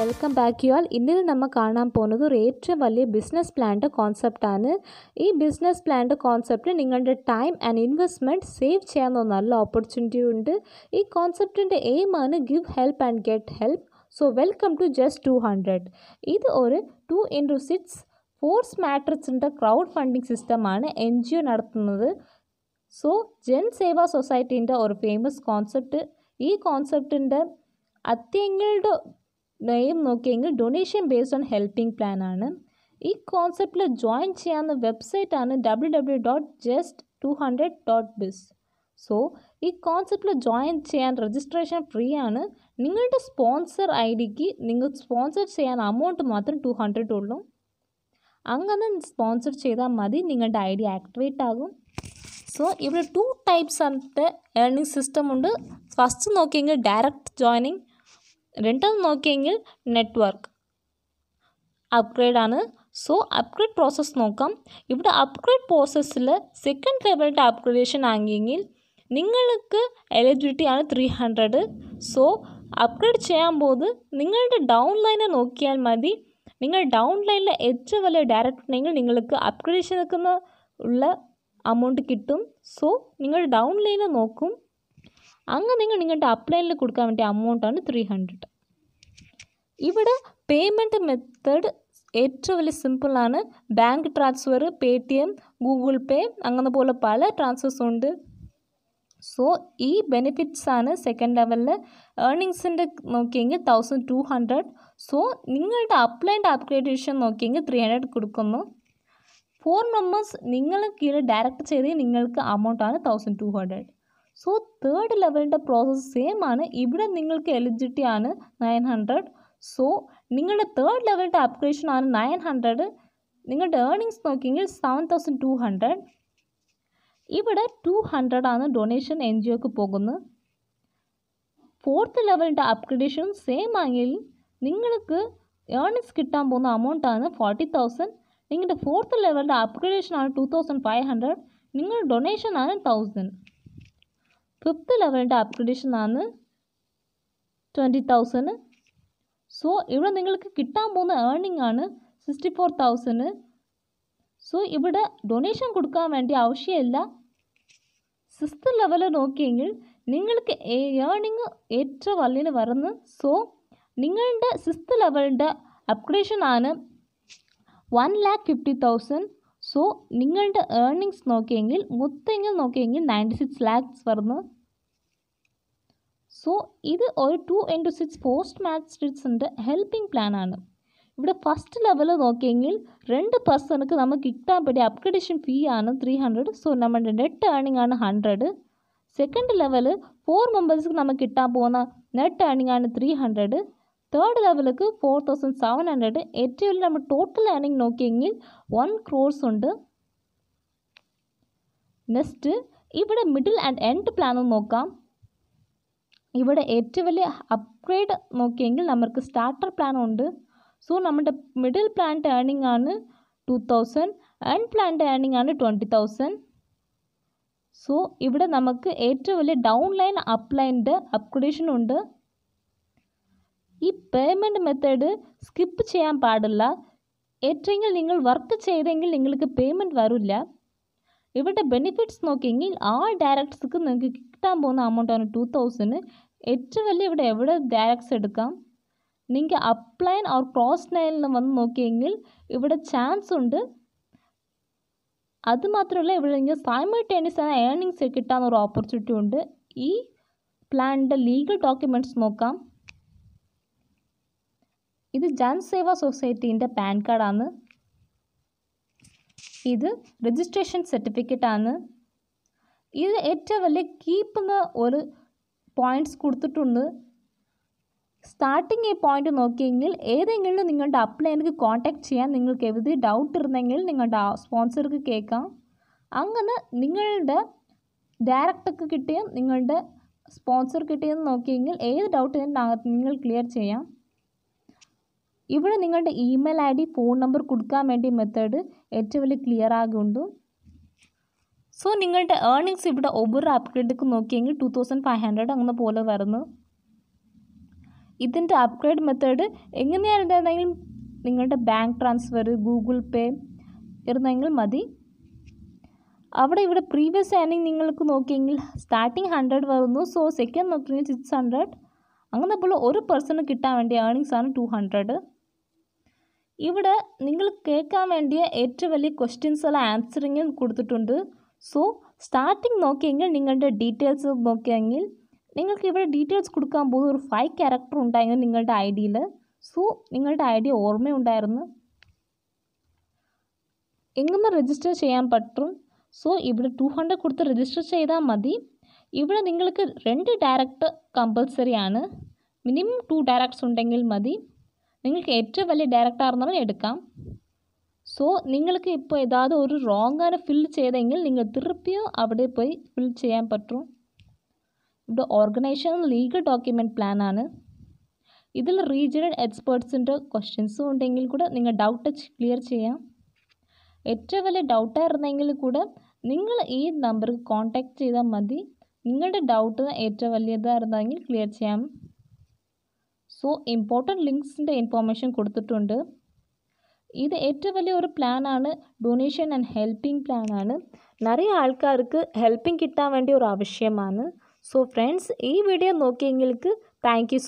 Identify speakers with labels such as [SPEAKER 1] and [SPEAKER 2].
[SPEAKER 1] welcome back you all ഇന്നിൽ നമ്മൾ കാണാൻ പോകുന്നത് ഒരു ഏറ്റവും വലിയ ബിസിനസ് പ്ലാൻ്റെ കോൺസെപ്റ്റാണ് ഈ ബിസിനസ് പ്ലാൻ്റെ കോൺസെപ്റ്റ് നിങ്ങളുടെ ടൈം ആൻഡ് ഇൻവെസ്റ്റ്മെൻറ്റ് സേവ് ചെയ്യാവുന്ന നല്ല ഓപ്പർച്യൂണിറ്റി ഉണ്ട് ഈ കോൺസെപ്റ്റിൻ്റെ ആണ് give help and get help so welcome to just two hundred ഇത് ഒരു ടു ഇൻറ്റു സിക്സ് ഫോഴ്സ് മാട്രിക്സിൻ്റെ ക്രൗഡ് ഫണ്ടിംഗ് സിസ്റ്റമാണ് എൻ ജി ഒ നടത്തുന്നത് സോ ജൻ സേവാ സൊസൈറ്റീൻ്റെ ഒരു ഫേമസ് കോൺസെപ്റ്റ് ഈ കോൺസെപ്റ്റിൻ്റെ അത്യങ്ങളുടെ നെയും നോക്കിയെങ്കിൽ donation based on helping plan ആണ് ഈ കോൺസെപ്റ്റിൽ ജോയിൻ ചെയ്യാവുന്ന വെബ്സൈറ്റ് ആണ് W W dot just two hundred dot biz so ഈ കോൺസെപ്റ്റിൽ ജോയിൻ ചെയ്യാൻ രജിസ്ട്രേഷൻ ഫ്രീ ആണ് നിങ്ങളുടെ സ്പോൺസർ ഐ ഡിക്ക് നിങ്ങൾ സ്പോൺസർ ചെയ്യാൻ അമൗണ്ട് മാത്രം ടു ഹൺഡ്രഡ് ഉള്ളൂ അങ്ങനെ സ്പോൺസർ ചെയ്താൽ മതി നിങ്ങളുടെ ഐ ഡി ആക്ടിവേറ്റ് ആകും സോ ഇവിടെ ടു ടൈപ്സ് ആയിട്ട് ഏർണിംഗ് സിസ്റ്റം ഉണ്ട് ഫസ്റ്റ് നോക്കിയെങ്കിൽ ഡയറക്റ്റ് ജോയിനിങ് രണ്ടാമത് നോക്കിയെങ്കിൽ നെറ്റ്വർക്ക് അപ്ഗ്രേഡാണ് സോ അപ്ഗ്രേഡ് പ്രോസസ്സ് നോക്കാം ഇവിടെ അപ്ഗ്രേഡ് പ്രോസസ്സിൽ സെക്കൻഡ് ലെവലിൻ്റെ അപ്ഗ്രേഡേഷൻ ആകിയെങ്കിൽ നിങ്ങൾക്ക് എലിജിബിലിറ്റി ആണ് ത്രീ ഹൺഡ്രഡ് സോ അപ്ഗ്രേഡ് ചെയ്യാൻ പോകുന്നത് നിങ്ങളുടെ ഡൗൺ ലൈനെ നോക്കിയാൽ മതി നിങ്ങൾ ഡൗൺ ലൈനിലെ ഏറ്റവും വലിയ ഡയറക്ടർ ഉണ്ടെങ്കിൽ നിങ്ങൾക്ക് അപ്ഗ്രേഡേഷൻ നിൽക്കുന്ന ഉള്ള അമൗണ്ട് കിട്ടും സോ നിങ്ങൾ ഡൗൺ ലൈനെ നോക്കും അങ്ങനെ നിങ്ങളുടെ അപ്ലൈനിൽ കൊടുക്കാൻ വേണ്ടി എമൗണ്ടാണ് ത്രീ ഹൺഡ്രഡ് ഇവിടെ പേയ്മെൻറ്റ് മെത്തേഡ് ഏറ്റവും വലിയ സിമ്പിളാണ് bank transfer Paytm Google Pay അങ്ങനെ പോലെ പല ട്രാൻസ്ഫേഴ്സും ഉണ്ട് സോ ഈ ബെനിഫിറ്റ്സ് ആണ് സെക്കൻഡ് ലെവലിൽ ഏർണിങ്സിൻ്റെ നോക്കിയെങ്കിൽ തൗസൻഡ് ടു ഹൺഡ്രഡ് സോ നിങ്ങളുടെ അപ്ലൈൻ്റെ അപ്ഗ്രേഡേഷൻ നോക്കിയെങ്കിൽ ത്രീ ഹൺഡ്രഡ് കൊടുക്കുന്നു ഫോർ മെമ്പേഴ്സ് നിങ്ങൾ കീഴിൽ ഡയറക്റ്റ് ചെയ്ത് നിങ്ങൾക്ക് എമൗണ്ടാണ് thousand two hundred so third ലെവലിൻ്റെ പ്രോസസ്സ് സെയിം ആണ് ഇവിടെ നിങ്ങൾക്ക് എലിജിറ്റി ആണ് നയൻ ഹൺഡ്രഡ് സോ നിങ്ങളുടെ തേർഡ് ലെവലിൻ്റെ അപ്ഗ്രേഷൻ ആണ് നയൻ ഹൺഡ്രഡ് നിങ്ങളുടെ ഏർണിങ്സ് നോക്കിയെങ്കിൽ സെവൻ തൗസൻഡ് ടു ഹൺഡ്രഡ് ഇവിടെ ടു ഹൺഡ്രഡ് ആണ് ഡൊണേഷൻ എൻ ജി ഒക്കെ പോകുന്നത് ഫോർത്ത് ലെവലിൻ്റെ അപ്ഗ്രേഡേഷനും സെയിം ആണെങ്കിൽ നിങ്ങൾക്ക് ഏർണിങ്സ് കിട്ടാൻ പോകുന്ന എമൗണ്ട് ആണ് ഫോർട്ടി തൗസൻഡ് നിങ്ങളുടെ ഫോർത്ത് ലെവലിൻ്റെ അപ്ഗ്രേഡേഷൻ ആണ് ടു തൗസൻഡ് ഫൈവ് ഹൺഡ്രഡ് നിങ്ങളുടെ ഡൊണേഷൻ ആണ് തൗസൻഡ് ഫിഫ്ത്ത് ലെവലിൻ്റെ അപ്ഗ്രഡേഷൻ ആണ് ട്വൻറ്റി തൗസൻഡ് സോ ഇവിടെ നിങ്ങൾക്ക് കിട്ടാൻ പോകുന്ന ഏർണിംഗ് ആണ് സിക്സ്റ്റി ഫോർ തൗസൻഡ് സോ ഇവിടെ ഡൊണേഷൻ കൊടുക്കാൻ വേണ്ടി ആവശ്യമില്ല സിക്സ്ത് ലെവൽ നോക്കിയെങ്കിൽ നിങ്ങൾക്ക് ഏർണിംഗ് ഏറ്റവും വല്ലിന് വരുന്നു സോ നിങ്ങളുടെ സിക്സ്ത് ലെവലിൻ്റെ അപ്ഗ്രേഷൻ ആണ് one lakh fifty thousand so നിങ്ങളുടെ ഏർണിങ്സ് നോക്കിയെങ്കിൽ മൊത്തങ്ങൾ നോക്കിയെങ്കിൽ നയൻറ്റി സിക്സ് ലാക്സ് വരുന്നു സോ ഇത് ഒരു two into six post match സ്റ്റിറ്റ്സിൻ്റെ ഹെൽപ്പിംഗ് പ്ലാനാണ് ഇവിടെ ഫസ്റ്റ് ലെവൽ നോക്കിയെങ്കിൽ രണ്ട് പേഴ്സണുക്ക് നമുക്ക് കിട്ടാൻ പറ്റിയ അപ്ഗ്രഡേഷൻ ഫീ ആണ് ത്രീ ഹൺഡ്രഡ് സോ നമ്മുടെ നെറ്റ് ഏർണിംഗ് ആണ് ഹൺഡ്രഡ് സെക്കൻഡ് ലെവൽ ഫോർ മെമ്പേഴ്സിന് നമുക്ക് കിട്ടാൻ പോകുന്ന നെറ്റ് ഏർണിംഗ് ആണ് ത്രീ ഹൺഡ്രഡ് தேர்ட் லெவலுக்கு ஃபோர் தௌசண்ட் செவன் ஹண்ட்ரடு எட்ரியில் നമ്മൾ ടോട്ടൽ ஏர்னிங் നോക്കിയെങ്കിൽ വൺ ക്രോർസ് ഉണ്ട് നെക്സ്റ്റ് ഇവിടെ മിഡിൽ ആൻഡ് എൻഡ് പ്ലാനും നോക്കാം ഇവിടെ ഏറ്റവും വലിയ അപ്ഗ്രേഡ് നോക്കിയെങ്കിൽ നമുക്ക് സ്റ്റാർട്ടർ പ്ലാൻ ഉണ്ട് സോ നമ്മുടെ മിഡിൽ പ്ലാൻ്റെ ഏണിംഗ് ആണ് ടു തൗസൻഡ് എൻഡ് പ്ലാൻ്റെ ഏണിംഗ് ആണ് ട്വൻറ്റി തൗസൻഡ് സോ ഇവിടെ നമുക്ക് ഏറ്റവും വലിയ ഡൗൺ ലൈൻ അപ്ലൈൻ്റെ അപ്ഗ്രഡേഷൻ ഉണ്ട് പേയ്മെൻറ്റ് മെത്തേഡ് സ്കിപ്പ് ചെയ്യാൻ പാടില്ല എത്രയെങ്കിൽ നിങ്ങൾ വർക്ക് ചെയ്തെങ്കിൽ നിങ്ങൾക്ക് പേയ്മെൻറ്റ് വരില്ല ഇവരുടെ ബെനിഫിറ്റ്സ് നോക്കിയെങ്കിൽ ആൾ ഡയറക്ട്സ്ക്ക് നിങ്ങൾക്ക് കിട്ടാൻ പോകുന്ന അമൗണ്ടാണ് ടു തൗസൻഡ് ഏറ്റവും വലിയ ഇവിടെ എവിടെ ഡയറക്ട്സ് എടുക്കാം നിങ്ങൾക്ക് അപ്ലൈൻ ഓർ ക്രോസ് നയലിന് വന്ന് നോക്കിയെങ്കിൽ ഇവിടെ ചാൻസ് ഉണ്ട് അത് മാത്രമല്ല ഇവിടെ നിങ്ങൾക്ക് സൈമിൾട്ടേനിയസ് ആണ് ഏർണിങ്സ് കിട്ടാൻ ഒരു ഓപ്പർച്യൂണിറ്റി ഉണ്ട് ഈ പ്ലാനിൻ്റെ ലീഗൽ ഡോക്യുമെൻറ്റ്സ് നോക്കാം ഇത് ജൻസേവ സൊസൈറ്റീൻ്റെ പാൻ കാർഡാണ് ഇത് രജിസ്ട്രേഷൻ സർട്ടിഫിക്കറ്റാണ് ഇത് ഏറ്റവും വലിയ കീപ്പെന്ന ഒരു പോയിൻറ്റ്സ് കൊടുത്തിട്ടുണ്ട് സ്റ്റാർട്ടിങ് ഈ പോയിന്റ് നോക്കിയെങ്കിൽ ഏതെങ്കിലും നിങ്ങളുടെ അപ്ലൈനക്ക് കോൺടാക്ട് ചെയ്യാൻ നിങ്ങൾക്ക് എവിടെ ഡൗട്ട് ഇരുന്നെങ്കിൽ നിങ്ങളുടെ സ്പോൺസർക്ക് കേൾക്കാം അങ്ങനെ നിങ്ങളുടെ ഡയറക്ടർക്ക് കിട്ടിയും നിങ്ങളുടെ സ്പോൺസർ കിട്ടിയെന്ന് നോക്കിയെങ്കിൽ ഏത് ഡൗട്ട് നിങ്ങൾ ക്ലിയർ ചെയ്യാം ഇവിടെ നിങ്ങളുടെ email I D phone number കൊടുക്കാൻ വേണ്ടി മെത്തേഡ് ഏറ്റവും വലിയ ക്ലിയർ ആകുന്നുണ്ട് സോ നിങ്ങളുടെ ഏർണിങ്സ് ഇവിടെ ഒബർ അപ്ഗ്രേഡിലേക്ക് നോക്കിയെങ്കിൽ ടു തൗസൻഡ് ഫൈവ് ഹൺഡ്രഡ് അങ്ങനെ പോലെ വരുന്നു ഇതിൻ്റെ അപ്ഗ്രേഡ് മെത്തേഡ് എങ്ങനെയാണെന്നുണ്ടെങ്കിൽ നിങ്ങളുടെ ബാങ്ക് ട്രാൻസ്ഫർ ഗൂഗിൾ പേ ഇരുന്നെങ്കിൽ മതി അവിടെ ഇവിടെ പ്രീവിയസ് ഏർണിംഗ് നിങ്ങൾക്ക് നോക്കിയെങ്കിൽ സ്റ്റാർട്ടിങ് ഹൺഡ്രഡ് വരുന്നു സോ സെക്കൻഡ് നോക്കിയെങ്കിൽ സിക്സ് ഹൺഡ്രഡ് അങ്ങനെ പോലെ ഒരു പേഴ്സണ് കിട്ടാൻ വേണ്ടി ഏർണിങ്സ് ആണ് ടു ഹൺഡ്രഡ് ഇവിടെ നിങ്ങൾ കേൾക്കാൻ വേണ്ടിയ ഏറ്റവും വലിയ ഉള്ള ആൻസറിങ്ങും കൊടുത്തിട്ടുണ്ട് സോ സ്റ്റാർട്ടിങ് നോക്കിയെങ്കിൽ നിങ്ങളുടെ ഡീറ്റെയിൽസ് നോക്കിയെങ്കിൽ നിങ്ങൾക്ക് ഇവിടെ ഡീറ്റെയിൽസ് കൊടുക്കാൻ പോകുന്ന ഒരു ഫൈവ് ക്യാരക്ടർ ഉണ്ടായിരുന്നു നിങ്ങളുടെ ഐ ഡിയിൽ സോ നിങ്ങളുടെ ഐ ഡി ഓർമ്മയുണ്ടായിരുന്നു എങ്ങനെ രജിസ്റ്റർ ചെയ്യാൻ പറ്റും സോ ഇവിടെ ടു ഹൺഡ്രഡ് കൊടുത്ത് രജിസ്റ്റർ ചെയ്താൽ മതി ഇവിടെ നിങ്ങൾക്ക് രണ്ട് ഡയറക്റ്റ് കമ്പൽസറി ആണ് മിനിമം ടു ഡയറക്ട്സ് ഉണ്ടെങ്കിൽ മതി നിങ്ങൾക്ക് ഏറ്റവും വലിയ ഡയറക്റ്റ് ആർന്നവൻ എടുക്കാം സോ നിങ്ങൾക്ക് ഇപ്പോൾ ഏതാതെ ഒരു റോങ്ങാണ് ഫിൽ ചെയ്തെങ്കിൽ നിങ്ങൾ തിരുപ്പിയോ അവിടെ പോയി ഫിൽ ചെയ്യാൻ പറ്റും ഇവിടെ ഓർഗനൈസേഷൻ ലീഗൽ ഡോക്യുമെൻറ്റ് പ്ലാനാണ് ഇതിൽ റീജിയണൽ എക്സ്പേർട്സിൻ്റെ ക്വസ്റ്റ്യൻസും ഉണ്ടെങ്കിൽ കൂടെ നിങ്ങൾ ഡൗട്ട് ക്ലിയർ ചെയ്യാം ഏറ്റവും വലിയ ഡൗട്ടായിരുന്നെങ്കിൽ കൂടെ നിങ്ങൾ ഈ നമ്പർ കോൺടാക്റ്റ് ചെയ്താൽ മതി നിങ്ങളുടെ ഡൗട്ട് ഏറ്റവും വലിയതായിരുന്നെങ്കിൽ ക്ലിയർ ചെയ്യാം സോ ഇമ്പോർട്ടൻറ്റ് ലിങ്ക്സിൻ്റെ ഇൻഫോർമേഷൻ കൊടുത്തിട്ടുണ്ട് ഇത് ഏറ്റവും വലിയ ഒരു പ്ലാനാണ് ഡൊണേഷൻ ആൻഡ് ഹെൽപ്പിംഗ് പ്ലാനാണ് നിറയെ ആൾക്കാർക്ക് ഹെൽപ്പിംഗ് കിട്ടാൻ വേണ്ടി ഒരു ആവശ്യമാണ് സോ ഫ്രണ്ട്സ് ഈ വീഡിയോ നോക്കിയെങ്കിൽക്ക് താങ്ക് യു